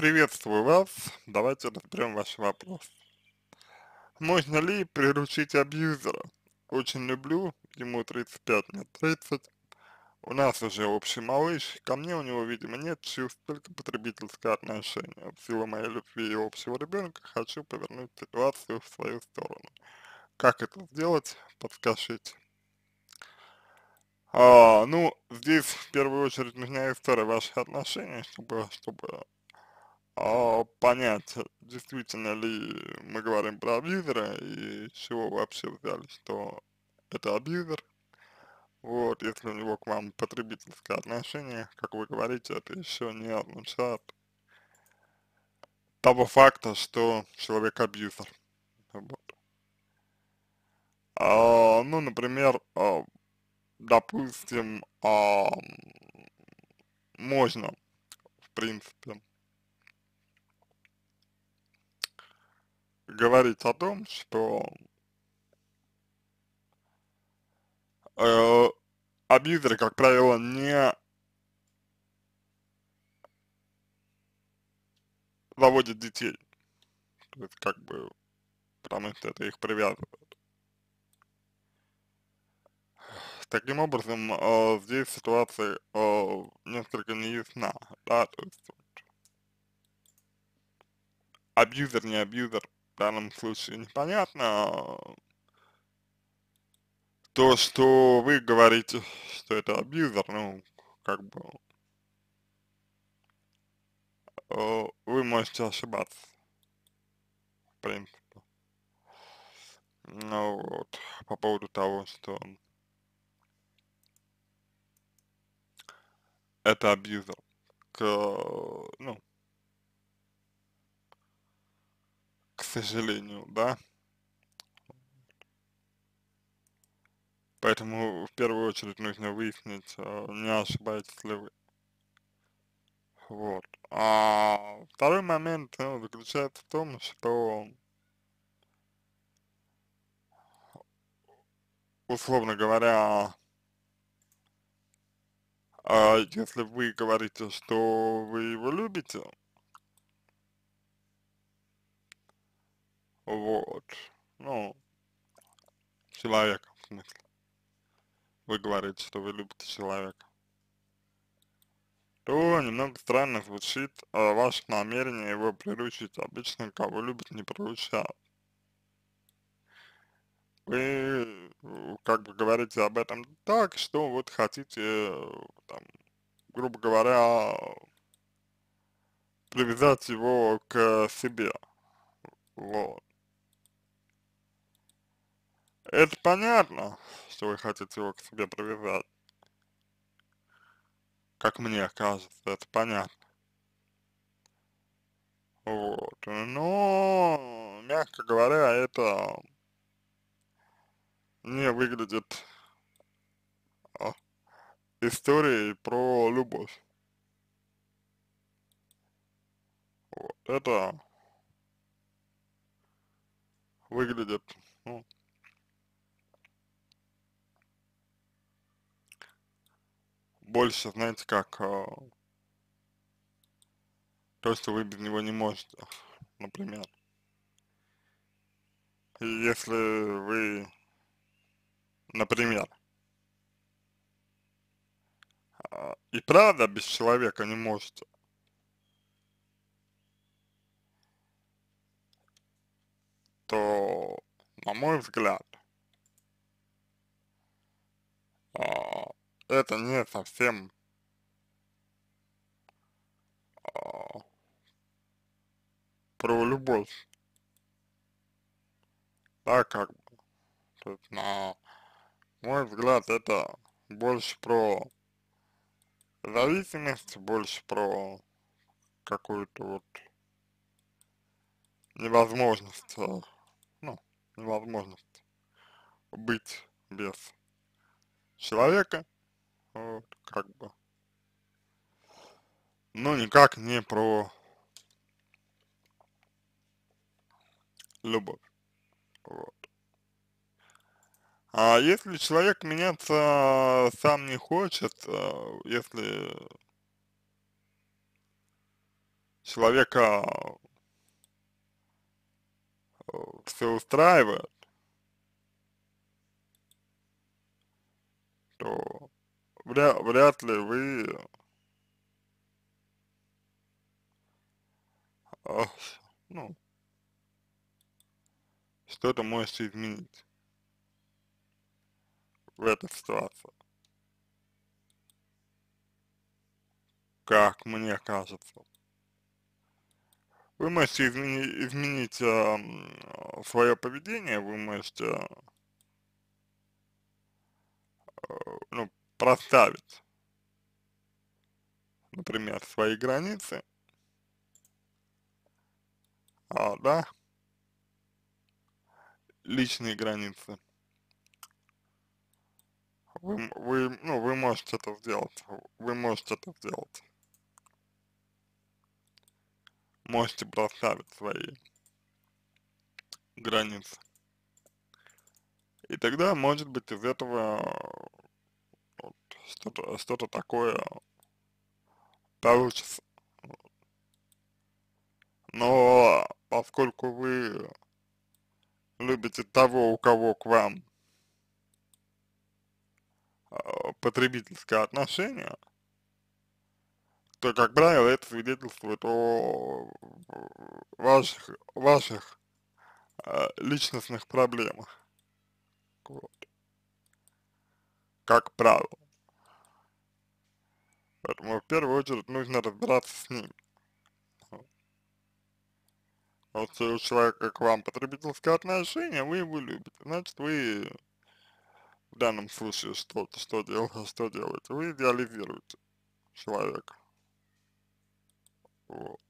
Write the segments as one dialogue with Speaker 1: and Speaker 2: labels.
Speaker 1: Приветствую вас. Давайте разберем ваш вопрос. Можно ли приручить абьюзера? Очень люблю, ему 35, мне 30. У нас уже общий малыш, ко мне у него, видимо, нет чувств, только потребительское отношение. В силу моей любви и общего ребенка хочу повернуть ситуацию в свою сторону. Как это сделать? Подскажите. А, ну, здесь в первую очередь нужна история ваших отношений, чтобы, чтобы а, понять, действительно ли мы говорим про абьюзера и с чего вообще взяли, что это абьюзер. Вот, если у него к вам потребительское отношение, как вы говорите, это еще не означает того факта, что человек абьюзер. Вот. А, ну, например, а, допустим, а, можно, в принципе, говорить о том, что э, абьюзеры, как правило, не заводят детей. То есть, как бы, потому что это их привязывает. Таким образом, э, здесь ситуация э, несколько неясна, да, то есть, вот, абьюзер, не абьюзер, данном случае непонятно. А, то, что вы говорите, что это абьюзер, ну, как бы, а, вы можете ошибаться, в принципе. Ну вот, по поводу того, что это абьюзер, к, ну, к сожалению, да. Поэтому в первую очередь нужно выяснить, а, не ошибаетесь ли вы. Вот. А второй момент ну, заключается в том, что условно говоря, а, если вы говорите, что вы его любите, Вот. Ну, человека, в смысле. Вы говорите, что вы любите человека. То немного странно звучит а, ваше намерение его приручить. Обычно кого любят, не приручают. Вы э, как бы говорите об этом так, что вот хотите, э, там, грубо говоря, привязать его к себе. Вот. Это понятно, что вы хотите его к себе привязать. Как мне кажется, это понятно. Вот, но, мягко говоря, это не выглядит а, историей про любовь. Вот, это выглядит, ну, больше, знаете, как э, то, что вы без него не можете, например. И если вы, например, а, и правда без человека не можете, то, на мой взгляд, а, это не совсем а, про любовь. Да, как бы. То есть, на мой взгляд, это больше про зависимость, больше про какую-то вот невозможность, э, ну, невозможность быть без человека, вот, как бы. Но ну, никак не про любовь. Вот. А если человек меняться сам не хочет, э, если человека э, все устраивает, то вряд, вряд ли вы а, ну, что-то можете изменить в этой ситуации. Как мне кажется. Вы можете измени изменить э, свое поведение, вы можете э, ну, проставить, например, свои границы, а, да, личные границы. Вы, вы, ну, вы можете это сделать, вы можете это сделать. Можете проставить свои границы. И тогда, может быть, из этого что-то что такое получится. Но поскольку вы любите того, у кого к вам а, потребительское отношение, то, как правило, это свидетельствует о ваших, ваших а, личностных проблемах. Вот. Как правило первую очередь нужно разбираться с ним. Вот если э, у человека к вам потребительское отношение, вы его любите, значит вы в данном случае что, что, дел, что делаете? Вы идеализируете человека. Вот.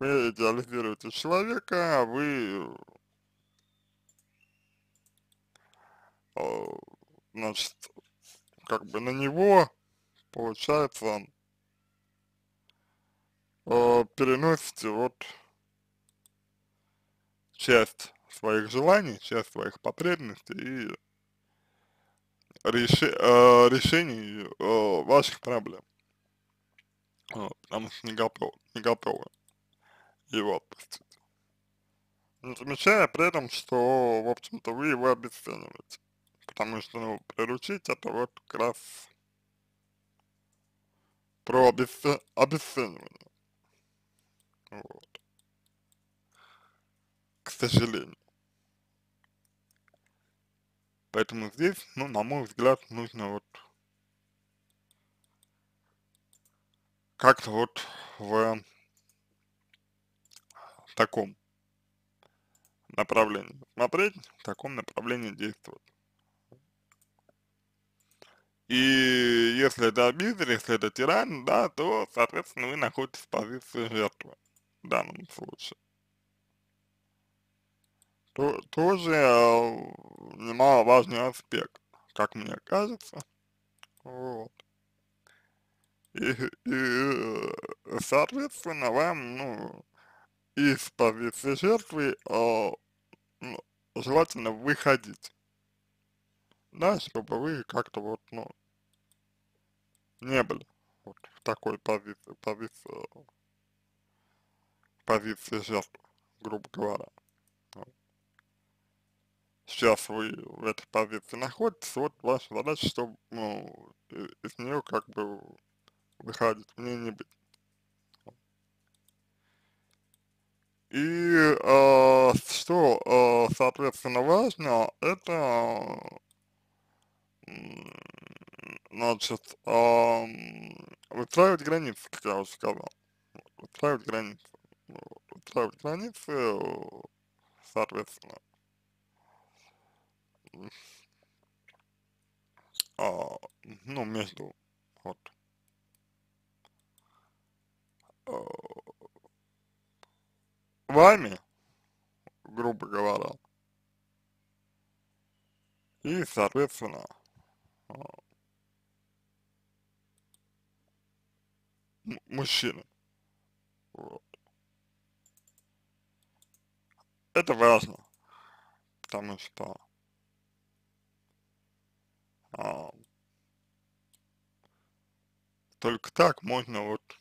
Speaker 1: Вы идеализируете человека, а вы э, значит, как бы на него получается, э, переносите вот часть своих желаний, часть своих потребностей и реши, э, решений э, ваших проблем. Вот, э, потому что не готовы, не готовы его отпустить. Не замечая при этом, что, в общем-то, вы его обесцениваете. Потому что, ну, приручить это вот как раз про обесце... обесценивание. Вот. К сожалению. Поэтому здесь, ну, на мой взгляд, нужно вот как-то вот в таком направлении смотреть, в таком направлении действовать. И если это обидели, если это тиран, да, то, соответственно, вы находитесь в позиции жертвы в данном случае. То, тоже э, немаловажный аспект, как мне кажется. Вот. И, и э, соответственно, вам, ну, из позиции жертвы э, ну, желательно выходить. Да, чтобы вы как-то вот, ну, не были вот в такой позиции, позиции, позиции жертвы, грубо говоря. Сейчас вы в этой позиции находитесь, вот ваша задача, чтобы ну, из нее как бы выходить, мне не быть. И э, что, э, соответственно, важно, это Значит, выстраивать границы, как я уже сказал. Выстраивать границы. Выстраивать границы, соответственно. А, ну, между, вот, а, вами, грубо говоря, и, соответственно, Мужчина. Вот. Это важно, потому что а, только так можно вот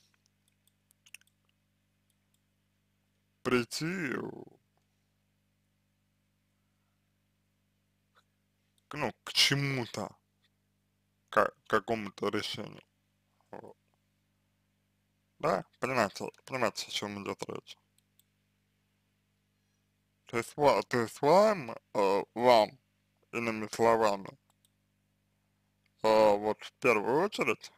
Speaker 1: прийти ну, к чему-то, к какому-то решению. Да? Понимаете, понимаете, о чем идет речь? То есть, то есть вам, э, вам, иными словами, э, вот в первую очередь,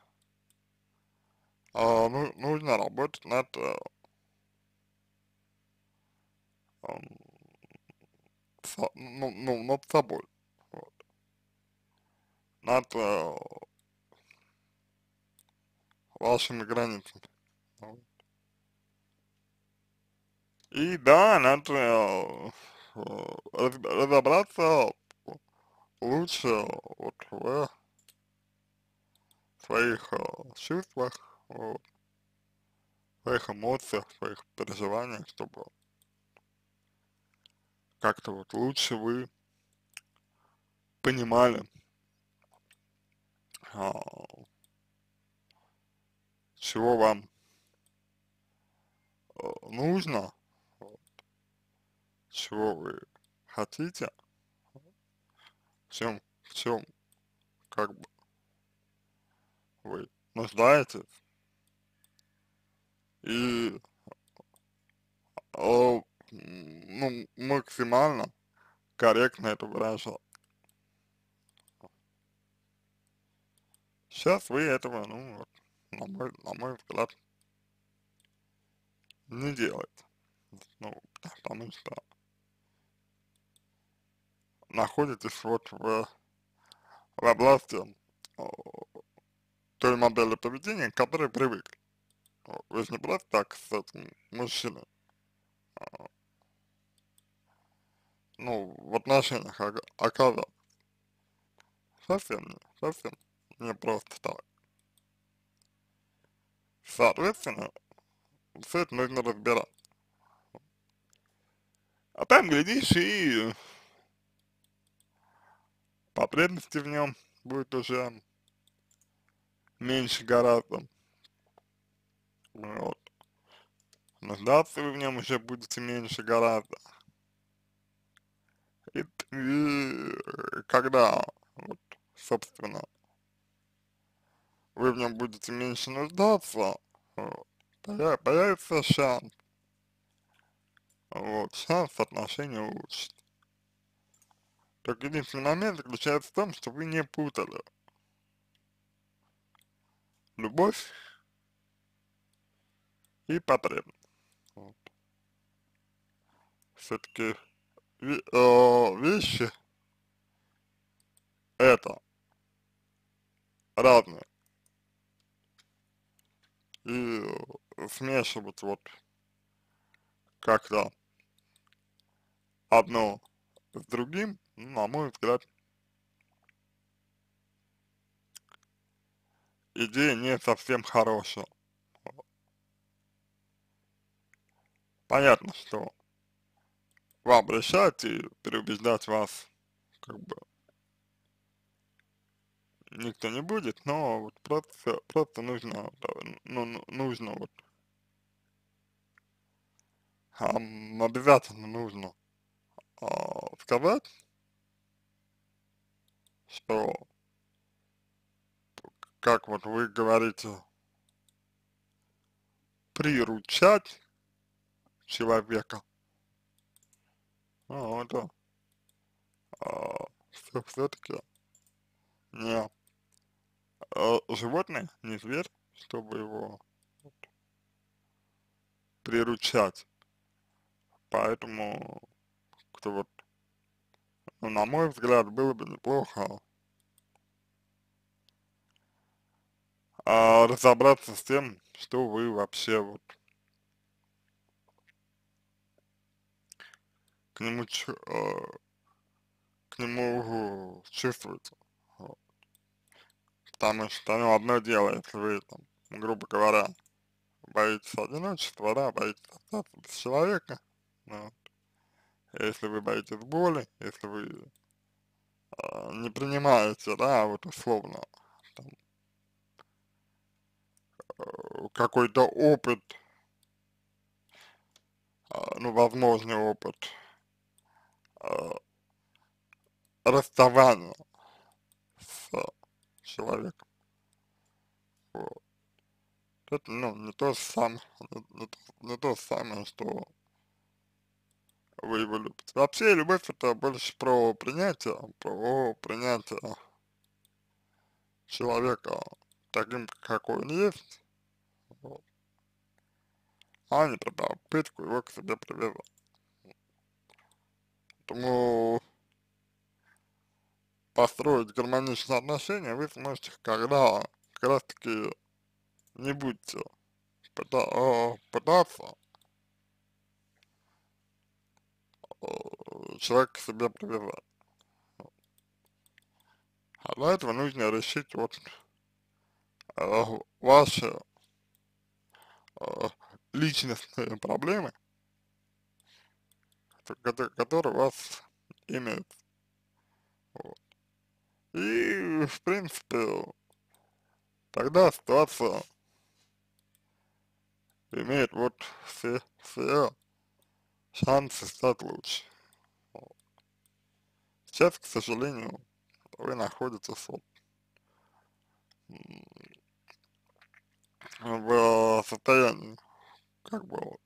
Speaker 1: э, ну, нужно работать над э, эм, со, ну, ну, над собой, вот. над э, вашими границами. И да, надо э, разобраться лучше вот в своих э, чувствах, вот, своих эмоциях, своих переживаниях, чтобы как-то вот лучше вы понимали, а, чего вам нужно, вот, чего вы хотите, в чем, в чем, как бы, вы нуждаетесь, и э, ну, максимально корректно это выражал. Сейчас вы этого, ну, на мой, на мой взгляд, не делать. Ну, потому что находитесь вот в, в области э, той модели поведения, к которой привык, Вы же не просто так с этим мужчиной. А, ну, в отношениях оказалось. Совсем не, совсем не просто так. Соответственно, все это нужно разбирать. А там, глядишь, и потребности в нем будет уже меньше гораздо. Вот. Нуждаться вы в нем уже будете меньше гораздо. И, и когда, вот, собственно, вы в нем будете меньше нуждаться, вот, Типа. появится шанс. Вот, шанс отношения улучшить. Только единственный момент заключается в том, что вы не путали любовь и потребность. Вот. Все-таки э, вещи это разные. И смешивать вот как-то одно с другим, ну, на мой взгляд, идея не совсем хорошая. Понятно, что вам решать и переубеждать вас как бы никто не будет, но вот просто, просто нужно, ну, ну, нужно вот вам обязательно нужно э, а, сказать, что, как вот вы говорите, приручать человека. Ну, это э, а, все-таки не э, животное, не зверь, чтобы его приручать поэтому кто вот, ну, на мой взгляд, было бы неплохо а, разобраться с тем, что вы вообще вот к нему, э, к нему чувствуете. Потому что, ну, одно дело, если вы, там, грубо говоря, боитесь одиночества, да, боитесь остаться без человека, ну вот. Если вы боитесь боли, если вы э, не принимаете, да, вот условно, там, э, какой-то опыт, а, ну, возможный опыт а, расставания с человеком. Вот. Это, ну, не то, сам, не, не, не то самое, что вы его любите. Вообще любовь это больше про принятие, а про принятие человека таким, какой он есть, вот. а не про попытку его к себе привязать. Поэтому построить гармоничные отношения вы сможете, когда как раз таки не будете э, пытаться Э, человек к себе привязал. А для этого нужно решить вот э, ваши э, личностные проблемы, которые, у вас имеют. Вот. И, в принципе, тогда ситуация имеет вот все, все шансы стать лучше. Сейчас, к сожалению, вы находитесь вот в э, состоянии как бы вот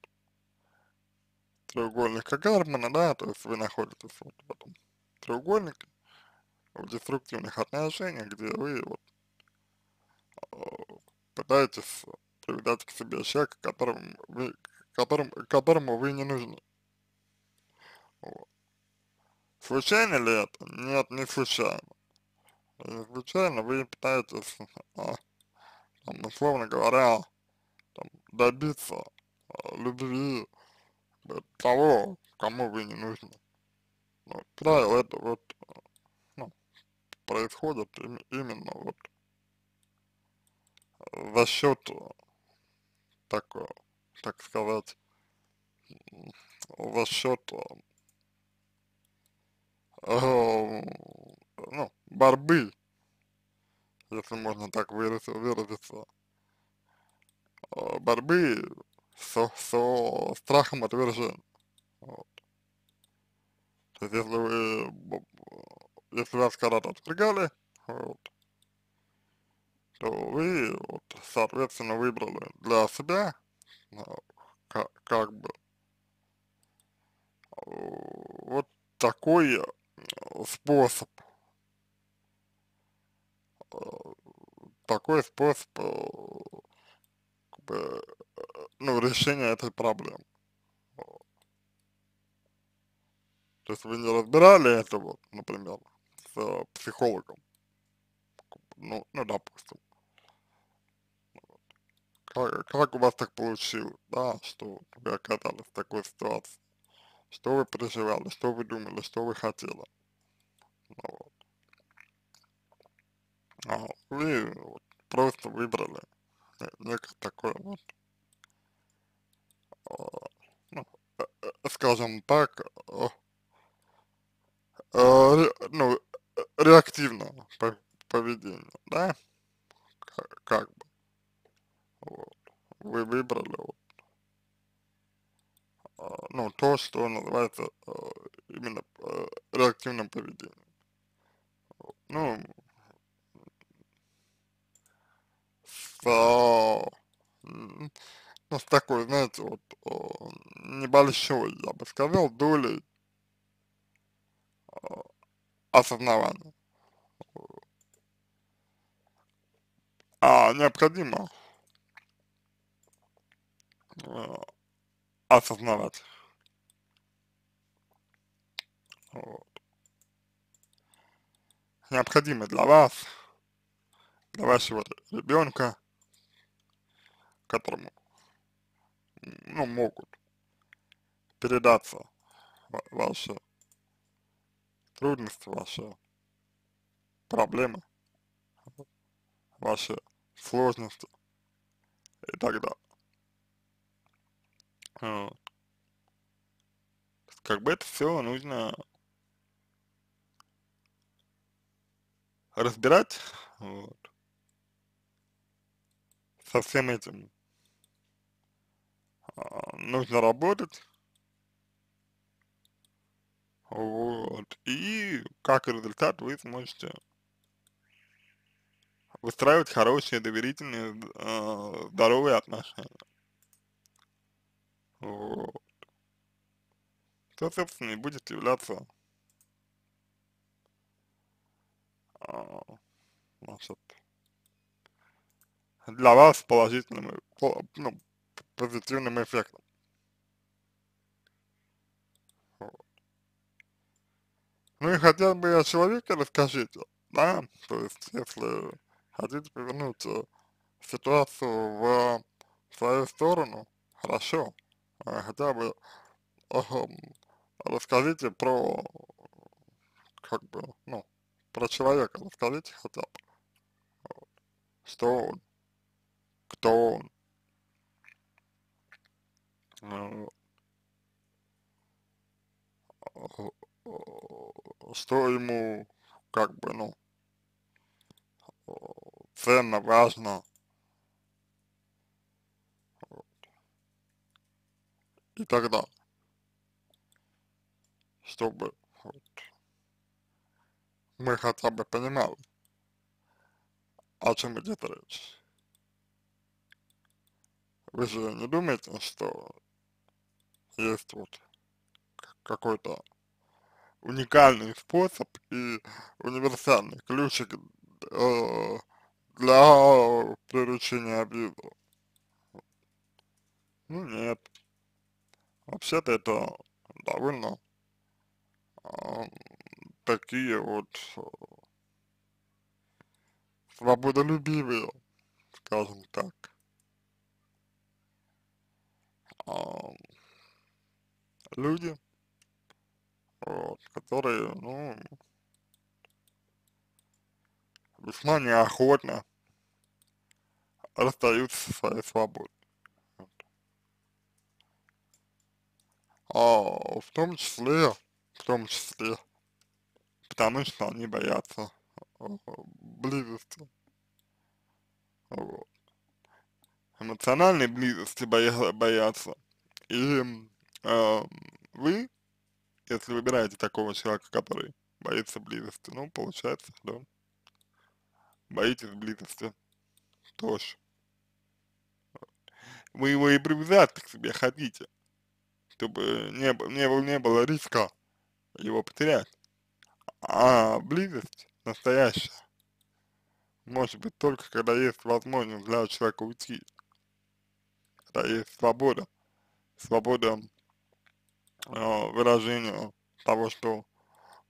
Speaker 1: треугольника Гармана, да, то есть вы находитесь вот в этом треугольнике, в деструктивных отношениях, где вы вот э, пытаетесь привязать к себе человека, которому вы, которым, которому вы не нужны. Вот. Случайно ли это? Нет, не случайно. Не случайно вы пытаетесь, а, там, условно говоря, там, добиться а, любви э, того, кому вы не нужны. Ну, правило это вот, ну, происходит именно вот э, за счет, э, такого, так сказать, за счет Э, ну, борьбы, если можно так выразиться, выразиться э, борьбы со, со страхом отвержения. Вот. То есть, если вы, если вас когда-то отвергали, вот, то вы, вот, соответственно, выбрали для себя, э, как, как бы, вот такое способ, э, такой способ э, как бы, э, ну, решения этой проблемы. То есть вы не разбирали это вот, например, с психологом, ну, ну допустим. Как, как у вас так получилось, да, что вы оказались в такой ситуации? Что вы переживали, что вы думали, что вы хотели? Вот. А вы вот, просто выбрали некое такое вот, а, ну, э, э, скажем так, а, ну, реактивного поведения, да, как бы, вот. вы выбрали вот, а, ну, то, что называется именно э, реактивным поведением ну, с, ну, с такой, знаете, вот небольшой, я бы сказал, долей о, а, осознавания. А необходимо а, осознавать. Вот необходимы для вас, для вашего ребенка, которому, ну, могут передаться ваши трудности, ваши проблемы, ваши сложности и так далее. Как бы это все нужно разбирать вот, со всем этим а, нужно работать. Вот. И как результат вы сможете выстраивать хорошие, доверительные, э, здоровые отношения. Вот. Что, собственно, и будет являться значит, а, ну, для вас положительным, ну, позитивным эффектом. Ну и хотя бы о человеке расскажите, да, то есть если хотите повернуть э, ситуацию в свою сторону, хорошо, а хотя бы расскажите про, как бы, ну, про человека расскажите хотя бы. Что он? Кто он? Э, что ему, как бы, ну, ценно, важно. И так далее. Чтобы мы хотя бы понимали, о чем идет речь. Вы же не думаете, что есть вот какой-то уникальный способ и универсальный ключик э, для приручения обиду? Ну нет. Вообще-то это довольно такие вот э, свободолюбивые, скажем так. люди, вот, которые, ну, весьма неохотно расстаются со своей свободой. Вот. А, в том числе, в том числе, потому что они боятся э, близости. Вот. Эмоциональной близости боя боятся. И э, вы, если выбираете такого человека, который боится близости, ну, получается, да, боитесь близости тоже. Вы его и привязать к себе хотите, чтобы не, не, не было риска его потерять а близость настоящая может быть только когда есть возможность для человека уйти, когда есть свобода, свобода э, выражения того, что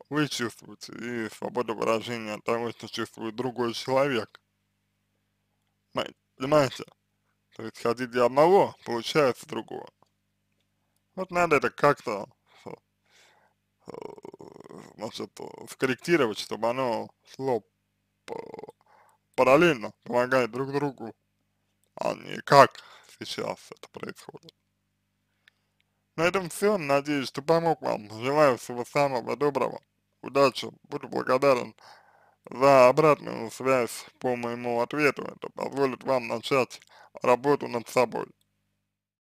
Speaker 1: вы чувствуете, и свобода выражения того, что чувствует другой человек. Понимаете? То есть ходить для одного, получается другого. Вот надо это как-то значит, э, скорректировать, чтобы оно шло параллельно, помогает друг другу, а не как сейчас это происходит. На этом все. Надеюсь, что помог вам. Желаю всего самого доброго. Удачи. Буду благодарен за обратную связь по моему ответу. Это позволит вам начать работу над собой.